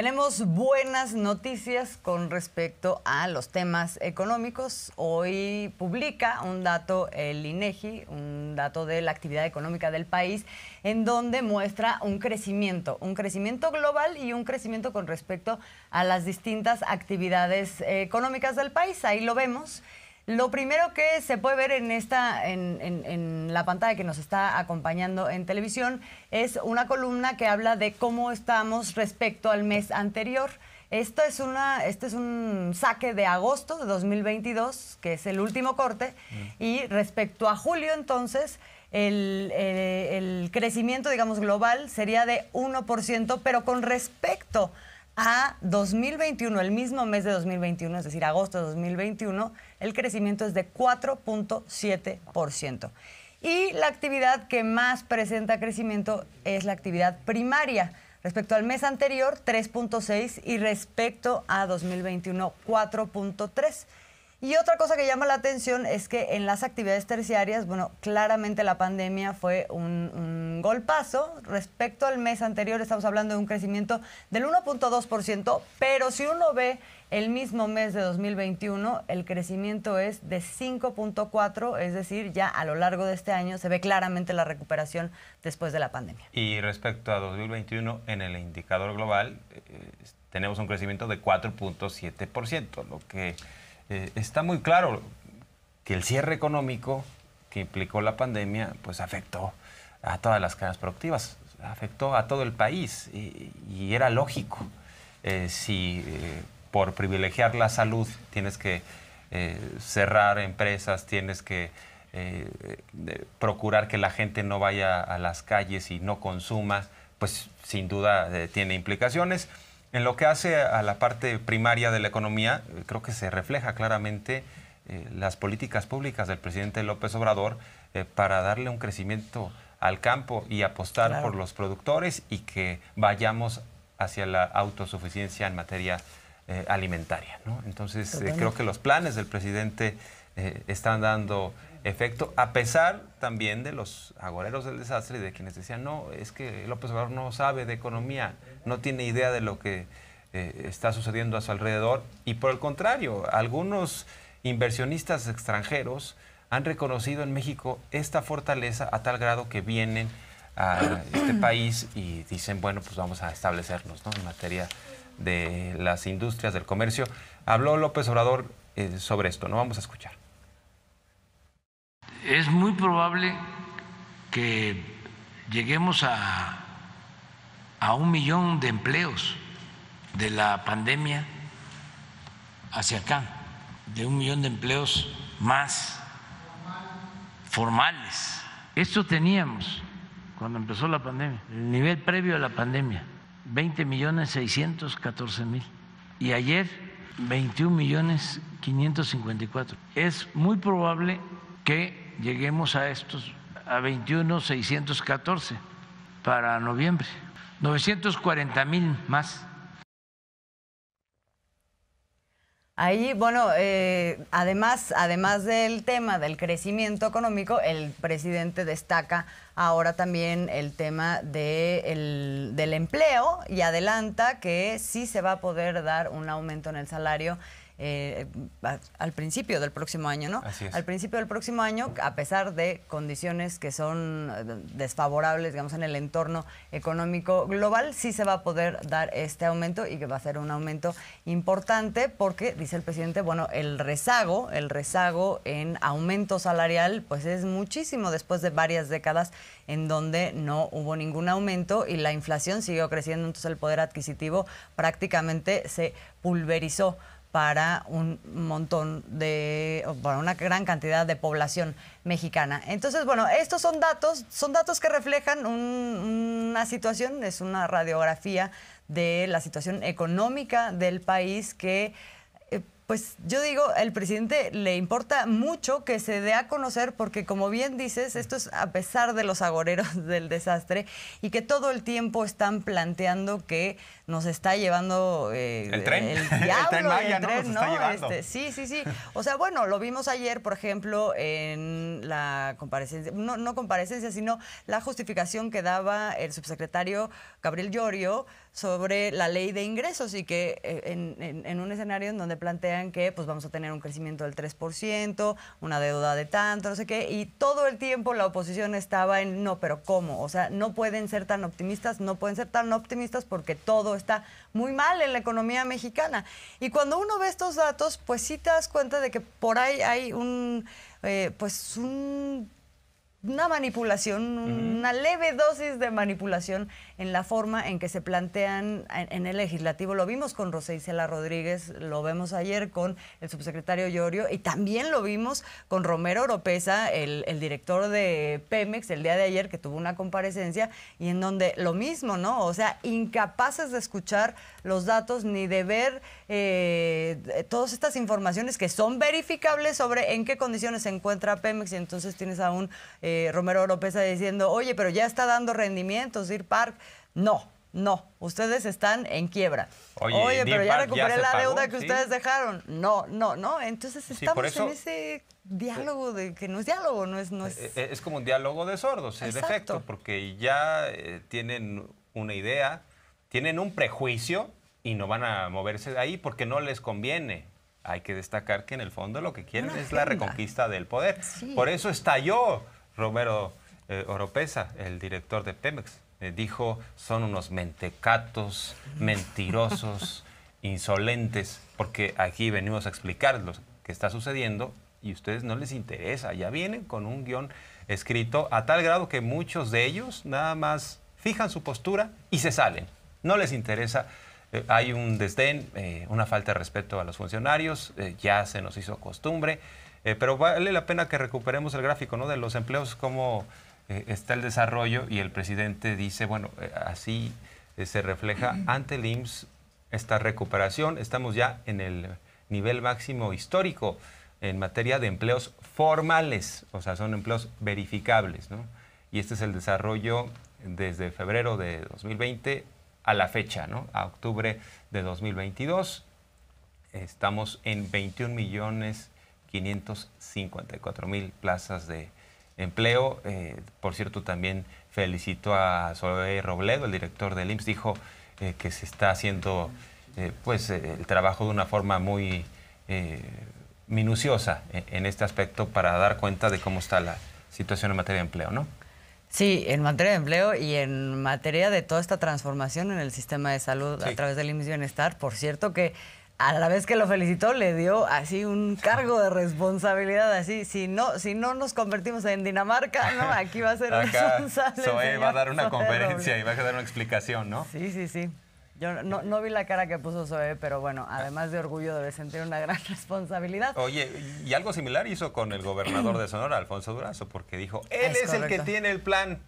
Tenemos buenas noticias con respecto a los temas económicos. Hoy publica un dato el INEGI, un dato de la actividad económica del país, en donde muestra un crecimiento, un crecimiento global y un crecimiento con respecto a las distintas actividades económicas del país. Ahí lo vemos. Lo primero que se puede ver en, esta, en, la pantalla que nos está acompañando en televisión es una columna que habla de cómo estamos respecto al mes anterior. Esto es una, este es un saque de agosto de 2022, que es el último corte, mm. y respecto a julio entonces... El, eh, crecimiento, digamos, global sería de 1%, pero con respecto a 2021, el mismo mes de 2021, es decir, agosto de 2021, el crecimiento es de 4.7%. Y la actividad que más presenta crecimiento es la actividad primaria. Respecto al mes anterior, 3.6 y respecto a 2021, 4.3. Y otra cosa que llama la atención es que en las actividades terciarias, bueno, claramente la pandemia fue un, golpazo. Respecto al mes anterior, estamos hablando de un crecimiento del 1.2%, pero si uno ve el mismo mes de 2021, el crecimiento es de 5.4, es decir, ya a lo largo de este año se ve claramente la recuperación después de la pandemia. Y respecto a 2021, en el indicador global, eh, tenemos un crecimiento de 4.7%, lo que eh, está muy claro que el cierre económico que implicó la pandemia, pues afectó a todas las cadenas productivas, afectó a todo el país y, era lógico. Eh, si eh, por privilegiar la salud tienes que cerrar empresas, tienes que procurar que la gente no vaya a las calles y no consuma, pues sin duda tiene implicaciones. En lo que hace a la parte primaria de la economía, creo que se refleja claramente eh, las políticas públicas del presidente López Obrador eh, para darle un crecimiento al campo y apostar por los productores y que vayamos hacia la autosuficiencia en materia eh, alimentaria. Entonces, creo que los planes del presidente están dando efecto, a pesar también de los agoreros del desastre y de quienes decían, no, es que López Obrador no sabe de economía, no tiene idea de lo que eh, está sucediendo a su alrededor. Y por el contrario, algunos inversionistas extranjeros han reconocido en México esta fortaleza a tal grado que vienen a este país y dicen, bueno, pues vamos a establecernos en materia de las industrias, del comercio. Habló López Obrador eh, sobre esto, ¿no? Vamos a escuchar es muy probable que lleguemos a, a un millón de empleos de la pandemia hacia acá, de un millón de empleos más formales. Esto teníamos cuando empezó la pandemia, el nivel previo a la pandemia, 20 millones 614 mil. Y ayer, 21 millones 554. Es muy probable que lleguemos a estos, a 21,614 para noviembre, 940 mil más. Ahí, bueno, eh, además, además del tema del crecimiento económico, el presidente destaca ahora también el tema de del empleo y adelanta que sí se va a poder dar un aumento en el salario eh, al principio del próximo año, ¿no? Al principio del próximo año, a pesar de condiciones que son eh, desfavorables, digamos, en el entorno económico global, sí se va a poder dar este aumento y que va a ser un aumento importante porque, dice el presidente, bueno, el rezago, el rezago en aumento salarial, pues es muchísimo después de varias décadas en donde no hubo ningún aumento y la inflación siguió creciendo, entonces el poder adquisitivo prácticamente se pulverizó para un montón de, para una gran cantidad de población mexicana. Entonces, bueno, estos son datos, son datos que reflejan una situación, es una radiografía de la situación económica del país que eh, pues yo digo, el presidente le importa mucho que se dé a conocer porque como bien dices, esto es a pesar de los agoreros del desastre y que todo el tiempo están planteando que nos está llevando eh, el diablo, tren, este, sí, sí, sí. O sea, bueno, lo vimos ayer, por ejemplo, en la comparecencia, no, no comparecencia, sino la justificación que daba el subsecretario Gabriel Llorio sobre la ley de ingresos y que eh, en, en un escenario en donde plantea que pues vamos a tener un crecimiento del 3%, una deuda de tanto, no sé qué, y todo el tiempo la oposición estaba en no, pero ¿cómo? O sea, no pueden ser tan optimistas, no pueden ser tan optimistas porque todo está muy mal en la economía mexicana. Y cuando uno ve estos datos, pues sí te das cuenta de que por ahí hay un, eh, pues una manipulación, una leve dosis de manipulación en la forma en que se plantean en, el legislativo. Lo vimos con Rosé Isela Rodríguez, lo vemos ayer con el subsecretario Llorio y también lo vimos con Romero Oropesa, el, director de Pemex, el día de ayer que tuvo una comparecencia y en donde lo mismo, ¿no? O sea, incapaces de escuchar los datos ni de ver eh, todas estas informaciones que son verificables sobre en qué condiciones se encuentra Pemex y entonces tienes a un eh, Romero Oropesa diciendo, oye, pero ya está dando rendimientos, ir Park no, no, ustedes están en quiebra. Oye, pero ya recuperé la deuda que ustedes dejaron. No, no, no. Entonces estamos en ese diálogo de que no es diálogo, no es... Eh, eh, es... como un diálogo de sordos, en efecto, porque ya eh, tienen una idea, tienen un prejuicio y no van a moverse de ahí porque no les conviene. Hay que destacar que en el fondo lo que quieren es la reconquista del poder. Por eso estalló Romero Oropesa, el director de Pemex eh, dijo, son unos mentecatos, mentirosos, insolentes, porque aquí venimos a explicar lo que está sucediendo y a ustedes no les interesa. Ya vienen con un guión escrito a tal grado que muchos de ellos nada más fijan su postura y se salen. No les interesa. Eh, hay un desdén, eh, una falta de respeto a los funcionarios, ya se nos hizo costumbre, pero vale la pena que recuperemos el gráfico ¿no? de los empleos como... Eh, está el desarrollo y el presidente dice, bueno, eh, así eh, se refleja ante el IMSS esta recuperación, estamos ya en el nivel máximo histórico en materia de empleos formales, o sea, son empleos verificables, ¿no? Y este es el desarrollo desde febrero de 2020 a la fecha, ¿no? A octubre de 2022 estamos en 21 millones 554 mil plazas de empleo. Eh, por cierto, también felicito a Zoe Robledo, el director del IMSS, dijo eh, que se está haciendo eh, pues, el trabajo de una forma muy minuciosa en, este aspecto para dar cuenta de cómo está la situación en materia de empleo, ¿no? Sí, en materia de empleo y en materia de toda esta transformación en el sistema de salud a través del IMSS Bienestar. Por cierto que a la vez que lo felicitó, le dio así un cargo de responsabilidad, así, si no, si no nos convertimos en Dinamarca, no, aquí va a ser responsable. Soe va a dar una conferencia y va a dar una explicación, ¿no? Sí, sí, sí. Yo no, vi la cara que puso Zoe, pero bueno, además de orgullo debe sentir una gran responsabilidad. Oye, y algo similar hizo con el gobernador de Sonora, Alfonso Durazo, porque dijo, él es, el que tiene el plan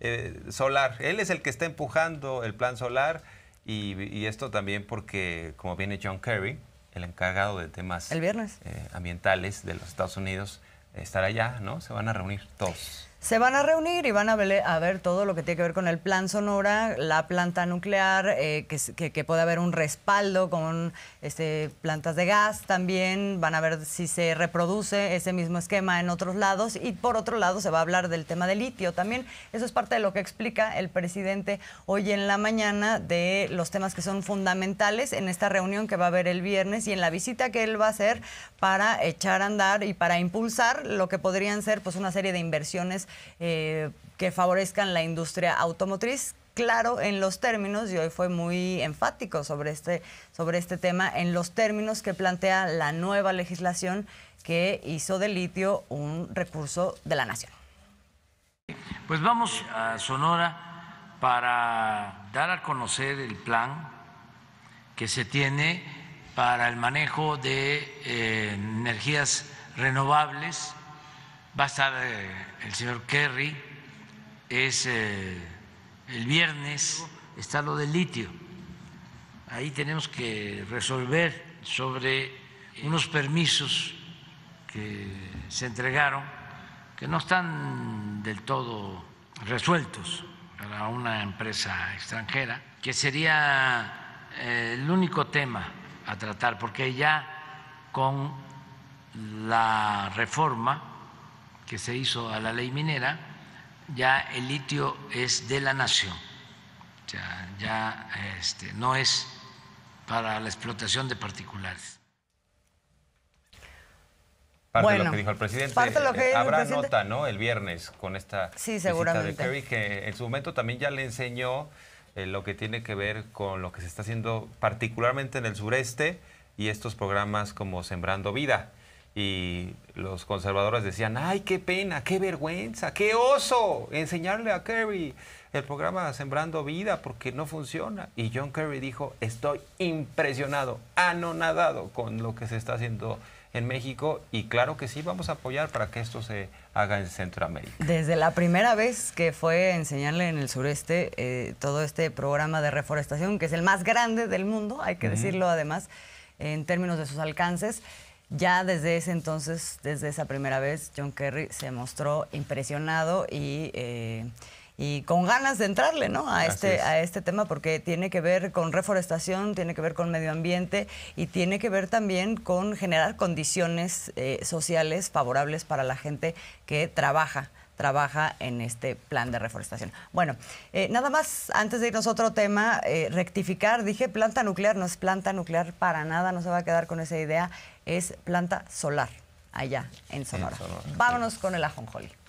eh, solar, él es el que está empujando el plan solar y, esto también porque, como viene John Kerry, el encargado de temas eh, ambientales de los Estados Unidos, estará allá, ¿no? Se van a reunir todos. Se van a reunir y van a ver, todo lo que tiene que ver con el plan Sonora, la planta nuclear, eh, que, puede haber un respaldo con este, plantas de gas también, van a ver si se reproduce ese mismo esquema en otros lados y por otro lado se va a hablar del tema de litio también. Eso es parte de lo que explica el presidente hoy en la mañana de los temas que son fundamentales en esta reunión que va a haber el viernes y en la visita que él va a hacer para echar a andar y para impulsar lo que podrían ser pues una serie de inversiones eh, que favorezcan la industria automotriz. Claro, en los términos, y hoy fue muy enfático sobre este, sobre este tema, en los términos que plantea la nueva legislación que hizo de litio un recurso de la nación. Pues vamos a Sonora para dar a conocer el plan que se tiene para el manejo de eh, energías renovables va a estar el señor Kerry, es eh, el viernes, está lo del litio. Ahí tenemos que resolver sobre unos permisos que se entregaron, que no están del todo resueltos para una empresa extranjera, que sería eh, el único tema a tratar, porque ya con la reforma que se hizo a la ley minera, ya el litio es de la nación, ya este, no es para la explotación de particulares. Parte de lo que dijo el presidente. Eh, habrá nota, ¿no? El viernes con esta sí, seguramente. de Kerry, que en su momento también ya le enseñó eh, lo que tiene que ver con lo que se está haciendo particularmente en el sureste y estos programas como Sembrando Vida y los conservadores decían, ay, qué pena, qué vergüenza, qué oso enseñarle a Kerry el programa Sembrando Vida porque no funciona. Y John Kerry dijo, estoy impresionado, anonadado con lo que se está haciendo en México y claro que sí, vamos a apoyar para que esto se haga en Centroamérica. Desde la primera vez que fue enseñarle en el sureste eh, todo este programa de reforestación, que es el más grande del mundo, hay que decirlo además, en términos de sus alcances, ya desde ese entonces, desde esa primera vez, John Kerry se mostró impresionado y, eh, y con ganas de entrarle ¿no? a, este, a este tema porque tiene que ver con reforestación, tiene que ver con medio ambiente y tiene que ver también con generar condiciones eh, sociales favorables para la gente que trabaja trabaja en este plan de reforestación. Bueno, eh, nada más antes de irnos a otro tema, eh, rectificar, dije planta nuclear, no es planta nuclear para nada, no se va a quedar con esa idea, es planta solar allá en Sonora. Vámonos con el Ajonjoli.